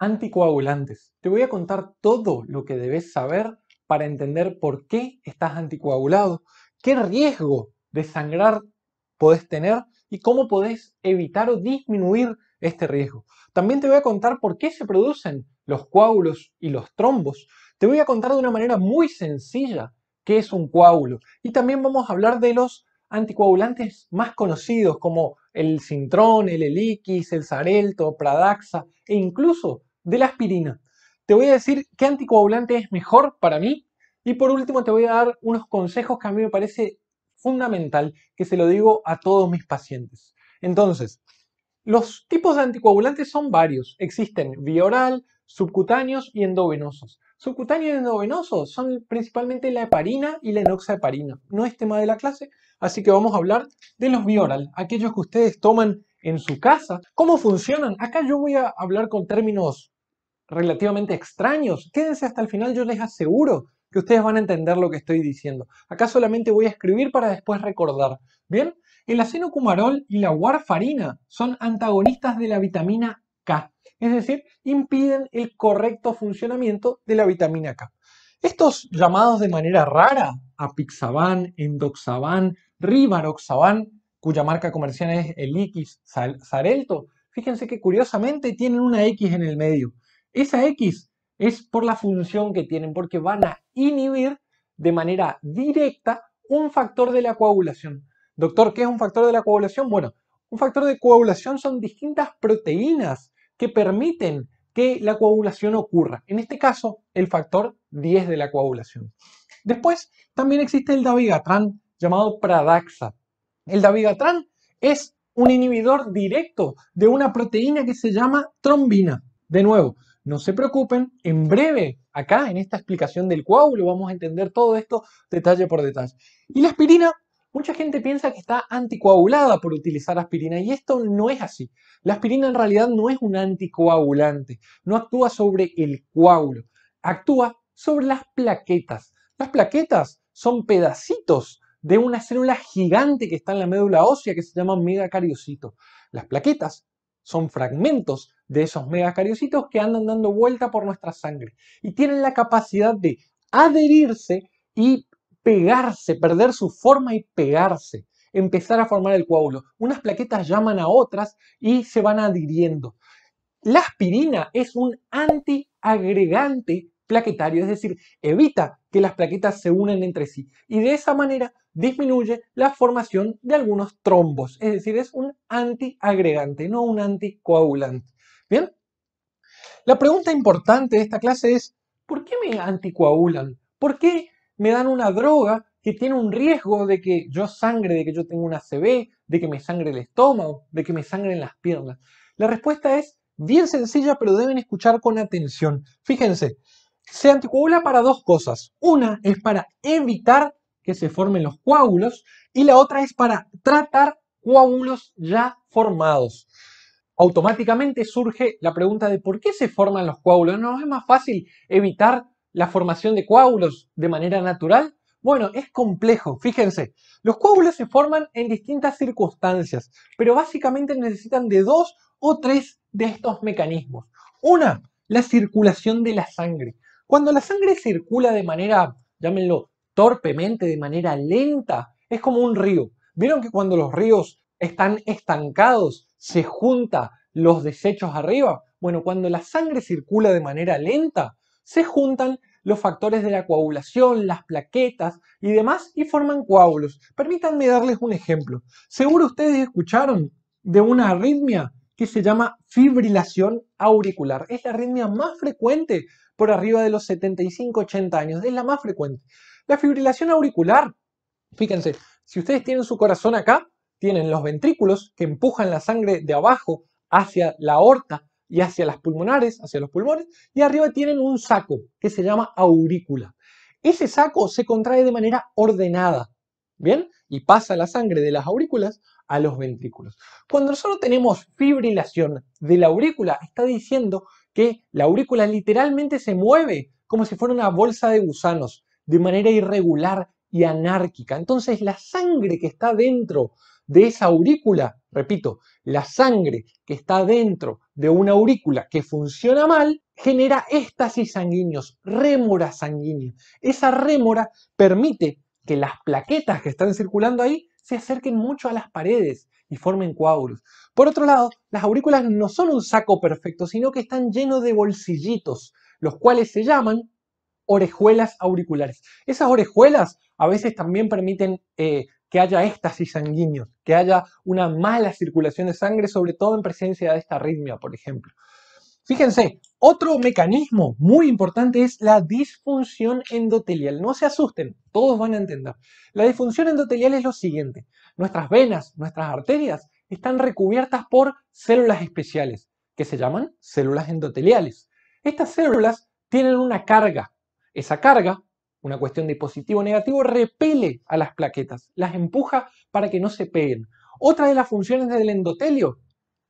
Anticoagulantes. Te voy a contar todo lo que debes saber para entender por qué estás anticoagulado, qué riesgo de sangrar podés tener y cómo podés evitar o disminuir este riesgo. También te voy a contar por qué se producen los coágulos y los trombos. Te voy a contar de una manera muy sencilla qué es un coágulo. Y también vamos a hablar de los anticoagulantes más conocidos como el Sintrón, el Eliquis, el Sarelto, Pradaxa e incluso de la aspirina. Te voy a decir qué anticoagulante es mejor para mí y por último te voy a dar unos consejos que a mí me parece fundamental, que se lo digo a todos mis pacientes. Entonces, los tipos de anticoagulantes son varios. Existen vía oral, subcutáneos y endovenosos. Subcutáneos y endovenosos son principalmente la heparina y la enoxaheparina. No es tema de la clase, así que vamos a hablar de los vía oral, aquellos que ustedes toman en su casa. ¿Cómo funcionan? Acá yo voy a hablar con términos relativamente extraños. Quédense hasta el final, yo les aseguro que ustedes van a entender lo que estoy diciendo. Acá solamente voy a escribir para después recordar. ¿Bien? El acenocumarol y la warfarina son antagonistas de la vitamina K, es decir, impiden el correcto funcionamiento de la vitamina K. Estos llamados de manera rara, apixaban, endoxaban, rivaroxaban, cuya marca comercial es el X fíjense que curiosamente tienen una X en el medio. Esa X es por la función que tienen, porque van a inhibir de manera directa un factor de la coagulación. Doctor, ¿qué es un factor de la coagulación? Bueno, un factor de coagulación son distintas proteínas que permiten que la coagulación ocurra. En este caso, el factor 10 de la coagulación. Después, también existe el davigatran llamado Pradaxa. El davigatran es un inhibidor directo de una proteína que se llama trombina. De nuevo, no se preocupen, en breve, acá en esta explicación del coágulo, vamos a entender todo esto detalle por detalle. Y la aspirina, mucha gente piensa que está anticoagulada por utilizar aspirina y esto no es así. La aspirina en realidad no es un anticoagulante, no actúa sobre el coágulo, actúa sobre las plaquetas. Las plaquetas son pedacitos de una célula gigante que está en la médula ósea que se llama megacariocito. Las plaquetas son fragmentos de esos megacariocitos que andan dando vuelta por nuestra sangre y tienen la capacidad de adherirse y pegarse, perder su forma y pegarse, empezar a formar el coágulo. Unas plaquetas llaman a otras y se van adhiriendo. La aspirina es un antiagregante plaquetario, es decir, evita que las plaquetas se unan entre sí y de esa manera disminuye la formación de algunos trombos, es decir, es un antiagregante, no un anticoagulante. ¿Bien? La pregunta importante de esta clase es, ¿por qué me anticoagulan? ¿Por qué me dan una droga que tiene un riesgo de que yo sangre, de que yo tenga una CV, de que me sangre el estómago, de que me sangren las piernas? La respuesta es bien sencilla, pero deben escuchar con atención. Fíjense, se anticoagula para dos cosas. Una es para evitar que se formen los coágulos y la otra es para tratar coágulos ya formados automáticamente surge la pregunta de por qué se forman los coágulos. ¿No es más fácil evitar la formación de coágulos de manera natural? Bueno, es complejo, fíjense. Los coágulos se forman en distintas circunstancias, pero básicamente necesitan de dos o tres de estos mecanismos. Una, la circulación de la sangre. Cuando la sangre circula de manera, llámenlo, torpemente, de manera lenta, es como un río. Vieron que cuando los ríos están estancados, se junta los desechos arriba. Bueno, cuando la sangre circula de manera lenta, se juntan los factores de la coagulación, las plaquetas y demás y forman coágulos. Permítanme darles un ejemplo. Seguro ustedes escucharon de una arritmia que se llama fibrilación auricular. Es la arritmia más frecuente por arriba de los 75-80 años. Es la más frecuente. La fibrilación auricular, fíjense, si ustedes tienen su corazón acá, tienen los ventrículos que empujan la sangre de abajo hacia la aorta y hacia las pulmonares, hacia los pulmones, y arriba tienen un saco que se llama aurícula. Ese saco se contrae de manera ordenada, ¿bien? Y pasa la sangre de las aurículas a los ventrículos. Cuando nosotros tenemos fibrilación de la aurícula, está diciendo que la aurícula literalmente se mueve como si fuera una bolsa de gusanos, de manera irregular y anárquica. Entonces la sangre que está dentro de esa aurícula, repito, la sangre que está dentro de una aurícula que funciona mal, genera éstasis sanguíneos, rémora sanguínea. Esa rémora permite que las plaquetas que están circulando ahí se acerquen mucho a las paredes y formen coágulos. Por otro lado, las aurículas no son un saco perfecto, sino que están llenos de bolsillitos, los cuales se llaman orejuelas auriculares. Esas orejuelas a veces también permiten eh, que haya éxtasis sanguíneos, que haya una mala circulación de sangre, sobre todo en presencia de esta arritmia, por ejemplo. Fíjense, otro mecanismo muy importante es la disfunción endotelial. No se asusten, todos van a entender. La disfunción endotelial es lo siguiente. Nuestras venas, nuestras arterias están recubiertas por células especiales, que se llaman células endoteliales. Estas células tienen una carga. Esa carga una cuestión de positivo o negativo, repele a las plaquetas, las empuja para que no se peguen. Otra de las funciones del endotelio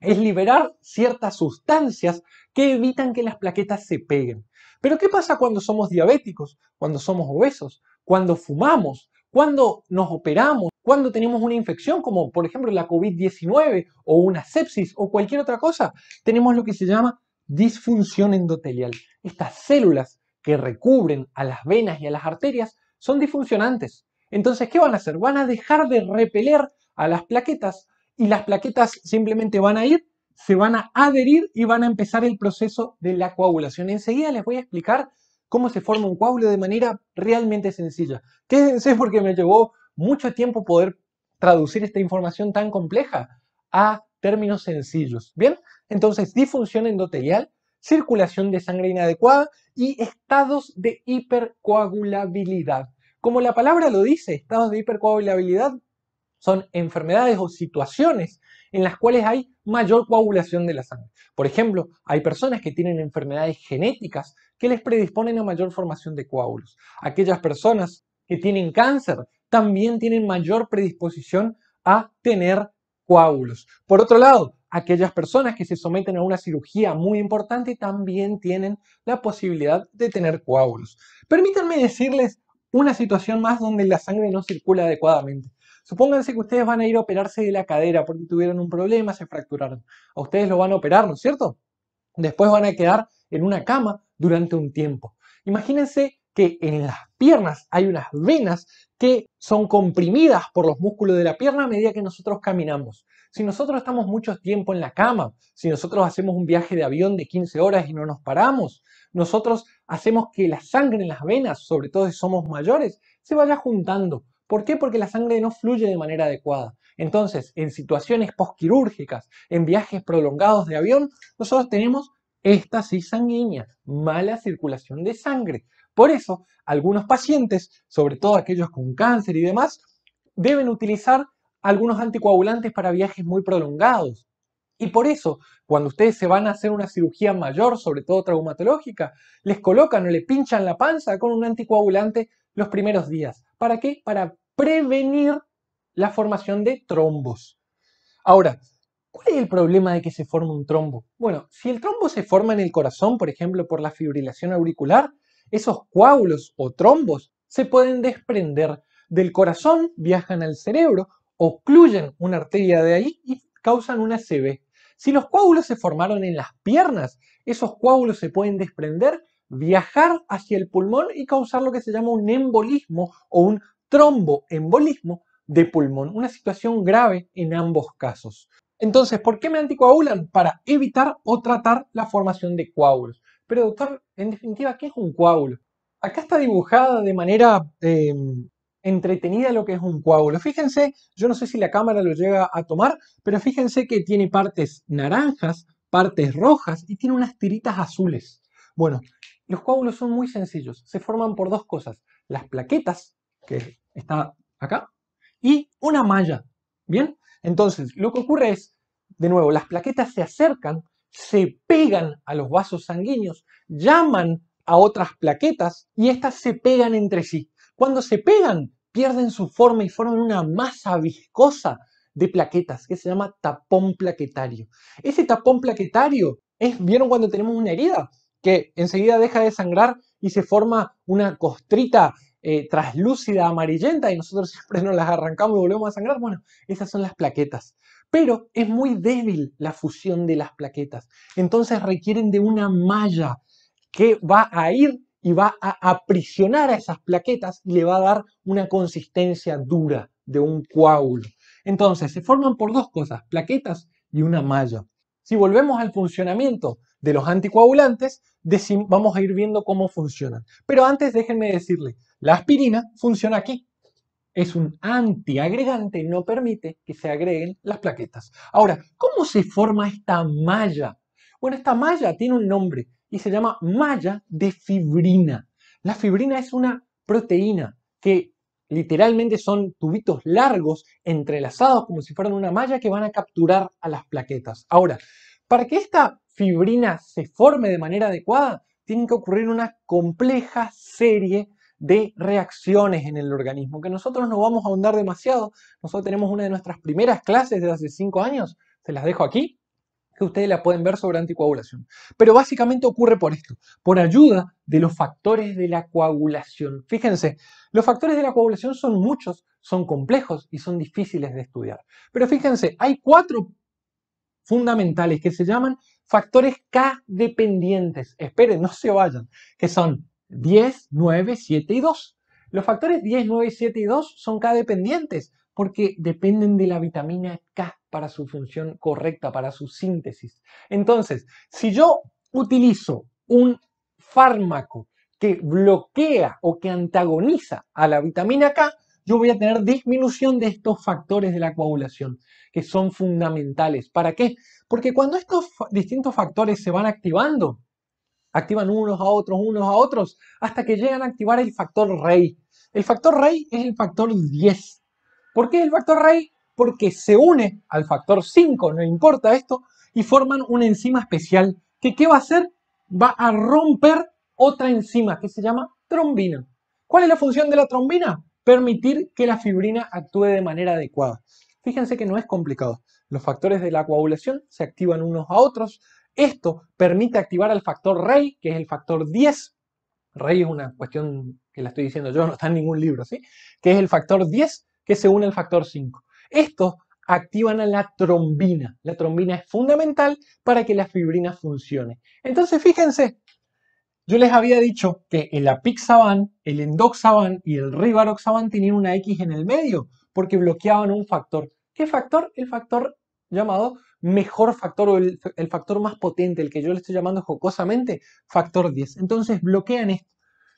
es liberar ciertas sustancias que evitan que las plaquetas se peguen. Pero ¿qué pasa cuando somos diabéticos, cuando somos obesos, cuando fumamos, cuando nos operamos, cuando tenemos una infección como por ejemplo la COVID-19 o una sepsis o cualquier otra cosa? Tenemos lo que se llama disfunción endotelial. Estas células que recubren a las venas y a las arterias son disfuncionantes. Entonces, ¿qué van a hacer? Van a dejar de repeler a las plaquetas y las plaquetas simplemente van a ir, se van a adherir y van a empezar el proceso de la coagulación. Enseguida les voy a explicar cómo se forma un coágulo de manera realmente sencilla. Quédense porque me llevó mucho tiempo poder traducir esta información tan compleja a términos sencillos. Bien, entonces disfunción endotelial circulación de sangre inadecuada y estados de hipercoagulabilidad. Como la palabra lo dice, estados de hipercoagulabilidad son enfermedades o situaciones en las cuales hay mayor coagulación de la sangre. Por ejemplo, hay personas que tienen enfermedades genéticas que les predisponen a mayor formación de coágulos. Aquellas personas que tienen cáncer también tienen mayor predisposición a tener coágulos. Por otro lado, aquellas personas que se someten a una cirugía muy importante también tienen la posibilidad de tener coágulos. Permítanme decirles una situación más donde la sangre no circula adecuadamente. Supónganse que ustedes van a ir a operarse de la cadera porque tuvieron un problema, se fracturaron. A ustedes lo van a operar, ¿no es cierto? Después van a quedar en una cama durante un tiempo. Imagínense que en las piernas hay unas venas que son comprimidas por los músculos de la pierna a medida que nosotros caminamos. Si nosotros estamos mucho tiempo en la cama, si nosotros hacemos un viaje de avión de 15 horas y no nos paramos, nosotros hacemos que la sangre en las venas, sobre todo si somos mayores, se vaya juntando. ¿Por qué? Porque la sangre no fluye de manera adecuada. Entonces, en situaciones posquirúrgicas, en viajes prolongados de avión, nosotros tenemos sí sanguínea, mala circulación de sangre. Por eso, algunos pacientes, sobre todo aquellos con cáncer y demás, deben utilizar algunos anticoagulantes para viajes muy prolongados. Y por eso, cuando ustedes se van a hacer una cirugía mayor, sobre todo traumatológica, les colocan o le pinchan la panza con un anticoagulante los primeros días. ¿Para qué? Para prevenir la formación de trombos. Ahora, ¿cuál es el problema de que se forme un trombo? Bueno, si el trombo se forma en el corazón, por ejemplo, por la fibrilación auricular, esos coágulos o trombos se pueden desprender del corazón, viajan al cerebro, ocluyen una arteria de ahí y causan una CV. Si los coágulos se formaron en las piernas, esos coágulos se pueden desprender, viajar hacia el pulmón y causar lo que se llama un embolismo o un tromboembolismo de pulmón, una situación grave en ambos casos. Entonces, ¿por qué me anticoagulan? Para evitar o tratar la formación de coágulos. Pero doctor, en definitiva, ¿qué es un coágulo? Acá está dibujada de manera eh, entretenida lo que es un coágulo. Fíjense, yo no sé si la cámara lo llega a tomar, pero fíjense que tiene partes naranjas, partes rojas y tiene unas tiritas azules. Bueno, los coágulos son muy sencillos. Se forman por dos cosas. Las plaquetas, que está acá, y una malla. ¿Bien? Entonces, lo que ocurre es, de nuevo, las plaquetas se acercan, se pegan a los vasos sanguíneos, llaman a otras plaquetas y estas se pegan entre sí. Cuando se pegan, pierden su forma y forman una masa viscosa de plaquetas que se llama tapón plaquetario. Ese tapón plaquetario es, ¿vieron cuando tenemos una herida? Que enseguida deja de sangrar y se forma una costrita eh, translúcida, amarillenta, y nosotros siempre nos las arrancamos y volvemos a sangrar. Bueno, esas son las plaquetas. Pero es muy débil la fusión de las plaquetas. Entonces requieren de una malla que va a ir y va a aprisionar a esas plaquetas y le va a dar una consistencia dura de un coágulo. Entonces, se forman por dos cosas, plaquetas y una malla. Si volvemos al funcionamiento de los anticoagulantes, vamos a ir viendo cómo funcionan. Pero antes déjenme decirle la aspirina funciona aquí. Es un antiagregante, no permite que se agreguen las plaquetas. Ahora, ¿cómo se forma esta malla? Bueno, esta malla tiene un nombre, y se llama malla de fibrina. La fibrina es una proteína que literalmente son tubitos largos entrelazados como si fueran una malla que van a capturar a las plaquetas. Ahora, para que esta fibrina se forme de manera adecuada, tienen que ocurrir una compleja serie de reacciones en el organismo, que nosotros no vamos a ahondar demasiado. Nosotros tenemos una de nuestras primeras clases de hace cinco años, se las dejo aquí, que ustedes la pueden ver sobre anticoagulación. Pero básicamente ocurre por esto, por ayuda de los factores de la coagulación. Fíjense, los factores de la coagulación son muchos, son complejos y son difíciles de estudiar. Pero fíjense, hay cuatro fundamentales que se llaman factores K dependientes. Esperen, no se vayan, que son 10, 9, 7 y 2. Los factores 10, 9, 7 y 2 son K dependientes porque dependen de la vitamina K para su función correcta, para su síntesis. Entonces, si yo utilizo un fármaco que bloquea o que antagoniza a la vitamina K, yo voy a tener disminución de estos factores de la coagulación, que son fundamentales. ¿Para qué? Porque cuando estos distintos factores se van activando, activan unos a otros, unos a otros, hasta que llegan a activar el factor rey. El factor rey es el factor 10 ¿Por qué el factor rey? Porque se une al factor 5, no importa esto, y forman una enzima especial que ¿qué va a hacer? Va a romper otra enzima que se llama trombina. ¿Cuál es la función de la trombina? Permitir que la fibrina actúe de manera adecuada. Fíjense que no es complicado. Los factores de la coagulación se activan unos a otros. Esto permite activar al factor rey, que es el factor 10. Rey es una cuestión que la estoy diciendo yo, no está en ningún libro, ¿sí? Que es el factor 10 que se une al factor 5. Estos activan a la trombina. La trombina es fundamental para que la fibrina funcione. Entonces, fíjense, yo les había dicho que el apixaban, el endoxaban y el rivaroxaban tenían una X en el medio porque bloqueaban un factor. ¿Qué factor? El factor llamado mejor factor o el, el factor más potente, el que yo le estoy llamando jocosamente factor 10. Entonces bloquean esto.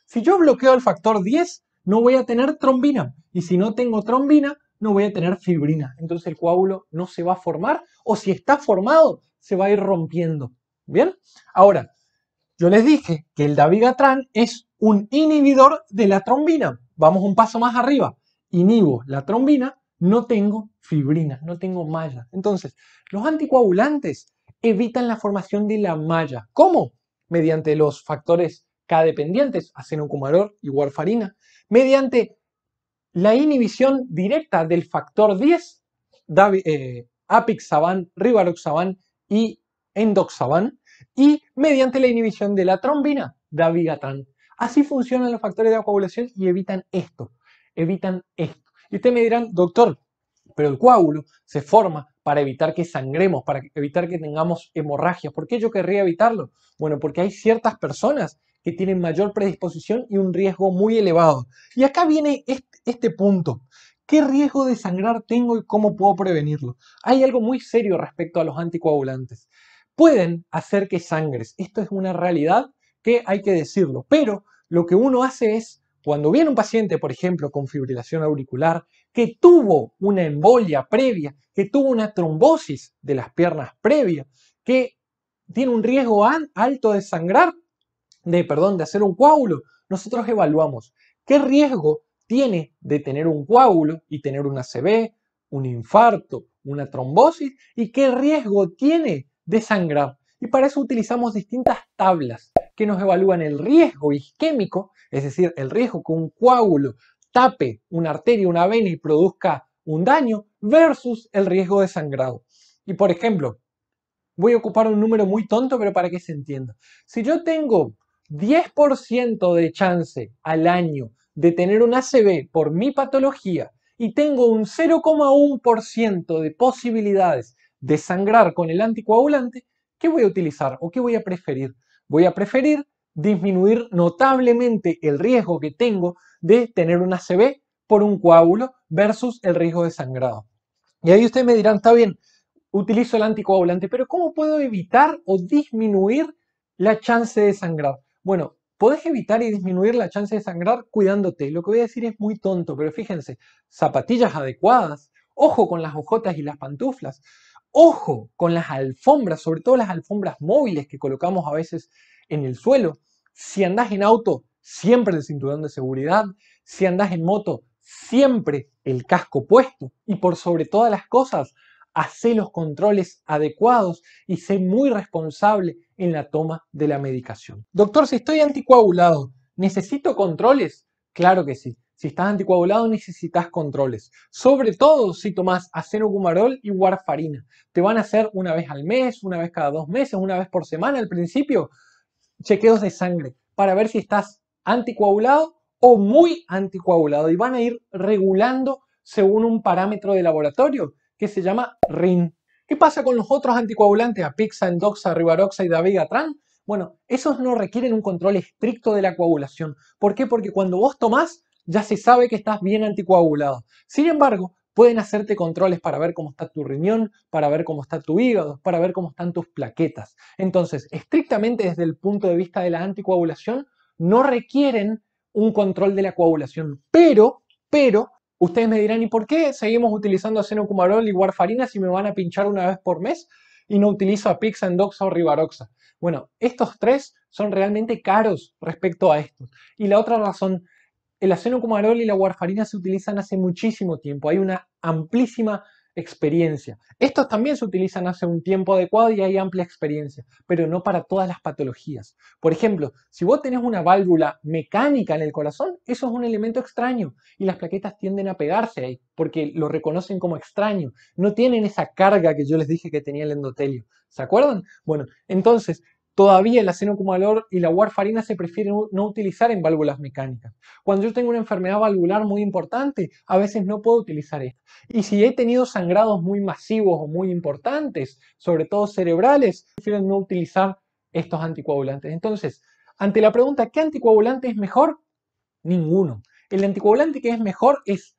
Si yo bloqueo el factor 10, no voy a tener trombina. Y si no tengo trombina, no voy a tener fibrina. Entonces el coágulo no se va a formar o si está formado, se va a ir rompiendo. ¿Bien? Ahora, yo les dije que el Davigatran es un inhibidor de la trombina. Vamos un paso más arriba. Inhibo la trombina, no tengo fibrina, no tengo malla. Entonces, los anticoagulantes evitan la formación de la malla. ¿Cómo? Mediante los factores K dependientes, acenocumarol y warfarina, mediante la inhibición directa del factor 10, eh, apixaban, rivaroxaban y endoxaban, y mediante la inhibición de la trombina, dabigatran. Así funcionan los factores de coagulación y evitan esto, evitan esto. Y ustedes me dirán, doctor, pero el coágulo se forma para evitar que sangremos, para evitar que tengamos hemorragias. ¿Por qué yo querría evitarlo? Bueno, porque hay ciertas personas que tienen mayor predisposición y un riesgo muy elevado. Y acá viene este, punto. ¿Qué riesgo de sangrar tengo y cómo puedo prevenirlo? Hay algo muy serio respecto a los anticoagulantes. Pueden hacer que sangres. Esto es una realidad que hay que decirlo. Pero lo que uno hace es cuando viene un paciente, por ejemplo, con fibrilación auricular, que tuvo una embolia previa, que tuvo una trombosis de las piernas previa, que tiene un riesgo alto de sangrar, de, perdón, de hacer un coágulo, nosotros evaluamos qué riesgo tiene de tener un coágulo y tener una ACV, un infarto, una trombosis y qué riesgo tiene de sangrar. Y para eso utilizamos distintas tablas que nos evalúan el riesgo isquémico, es decir, el riesgo que un coágulo tape una arteria, una vena y produzca un daño versus el riesgo de sangrado. Y por ejemplo, voy a ocupar un número muy tonto, pero para que se entienda. Si yo tengo 10% de chance al año de tener un ACV por mi patología y tengo un 0,1% de posibilidades de sangrar con el anticoagulante, ¿qué voy a utilizar o qué voy a preferir? Voy a preferir disminuir notablemente el riesgo que tengo de tener un ACV por un coágulo versus el riesgo de sangrado. Y ahí ustedes me dirán, está bien, utilizo el anticoagulante, pero ¿cómo puedo evitar o disminuir la chance de sangrar? Bueno, podés evitar y disminuir la chance de sangrar cuidándote. Lo que voy a decir es muy tonto, pero fíjense, zapatillas adecuadas, ojo con las hojotas y las pantuflas, ojo con las alfombras, sobre todo las alfombras móviles que colocamos a veces en el suelo. Si andás en auto, siempre el cinturón de seguridad. Si andás en moto, siempre el casco puesto. Y por sobre todas las cosas, hacé los controles adecuados y sé muy responsable en la toma de la medicación. Doctor, si estoy anticoagulado, ¿necesito controles? Claro que sí. Si estás anticoagulado necesitas controles, sobre todo si tomas acenocumarol y warfarina. Te van a hacer una vez al mes, una vez cada dos meses, una vez por semana al principio, chequeos de sangre para ver si estás anticoagulado o muy anticoagulado y van a ir regulando según un parámetro de laboratorio que se llama RIN. ¿Qué pasa con los otros anticoagulantes, Apixa, Endoxa, Rivaroxa y Davigatran? Bueno, esos no requieren un control estricto de la coagulación. ¿Por qué? Porque cuando vos tomás, ya se sabe que estás bien anticoagulado. Sin embargo, pueden hacerte controles para ver cómo está tu riñón, para ver cómo está tu hígado, para ver cómo están tus plaquetas. Entonces, estrictamente desde el punto de vista de la anticoagulación, no requieren un control de la coagulación, pero, pero Ustedes me dirán, ¿y por qué seguimos utilizando acenocumarol y warfarina si me van a pinchar una vez por mes y no utilizo endoxa o rivaroxa? Bueno, estos tres son realmente caros respecto a estos. Y la otra razón, el acenocumarol y la warfarina se utilizan hace muchísimo tiempo. Hay una amplísima experiencia. Estos también se utilizan hace un tiempo adecuado y hay amplia experiencia, pero no para todas las patologías. Por ejemplo, si vos tenés una válvula mecánica en el corazón, eso es un elemento extraño y las plaquetas tienden a pegarse ahí porque lo reconocen como extraño. No tienen esa carga que yo les dije que tenía el endotelio. ¿Se acuerdan? Bueno, entonces Todavía el acenocumalor y la warfarina se prefieren no utilizar en válvulas mecánicas. Cuando yo tengo una enfermedad valvular muy importante, a veces no puedo utilizar esto. Y si he tenido sangrados muy masivos o muy importantes, sobre todo cerebrales, prefieren no utilizar estos anticoagulantes. Entonces, ante la pregunta, ¿qué anticoagulante es mejor? Ninguno. El anticoagulante que es mejor es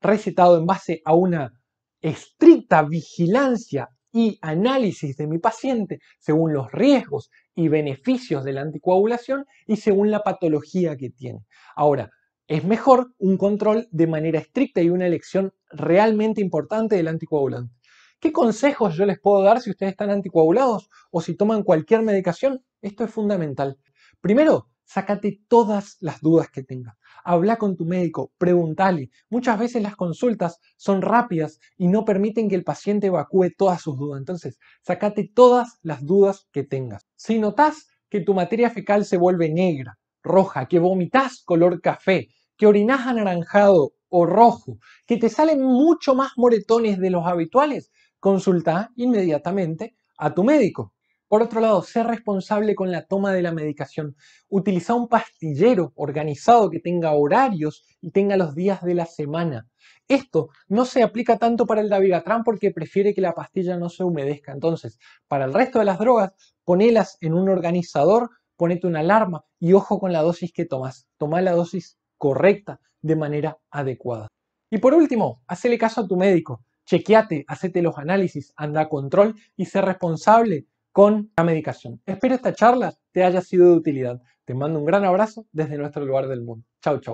recetado en base a una estricta vigilancia y análisis de mi paciente según los riesgos y beneficios de la anticoagulación y según la patología que tiene. Ahora, es mejor un control de manera estricta y una elección realmente importante del anticoagulante. ¿Qué consejos yo les puedo dar si ustedes están anticoagulados o si toman cualquier medicación? Esto es fundamental. Primero, Sácate todas las dudas que tengas. Habla con tu médico, pregúntale. Muchas veces las consultas son rápidas y no permiten que el paciente evacúe todas sus dudas. Entonces, sácate todas las dudas que tengas. Si notas que tu materia fecal se vuelve negra, roja, que vomitas color café, que orinas anaranjado o rojo, que te salen mucho más moretones de los habituales, consulta inmediatamente a tu médico. Por otro lado, ser responsable con la toma de la medicación. Utiliza un pastillero organizado que tenga horarios y tenga los días de la semana. Esto no se aplica tanto para el Davigatran porque prefiere que la pastilla no se humedezca. Entonces, para el resto de las drogas, ponelas en un organizador, ponete una alarma y ojo con la dosis que tomas. Toma la dosis correcta de manera adecuada. Y por último, hacele caso a tu médico. Chequeate, hacete los análisis, anda a control y sé responsable con la medicación. Espero esta charla te haya sido de utilidad. Te mando un gran abrazo desde nuestro lugar del mundo. Chau, chau.